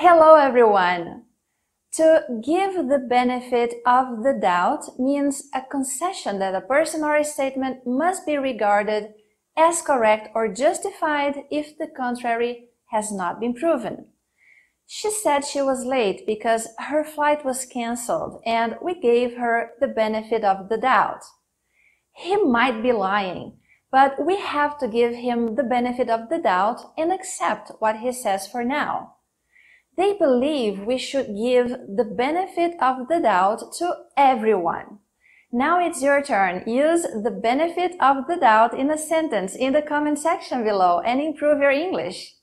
Hello everyone! To give the benefit of the doubt means a concession that a person or a statement must be regarded as correct or justified if the contrary has not been proven. She said she was late because her flight was cancelled and we gave her the benefit of the doubt. He might be lying, but we have to give him the benefit of the doubt and accept what he says for now. They believe we should give the benefit of the doubt to everyone. Now it's your turn. Use the benefit of the doubt in a sentence in the comment section below and improve your English.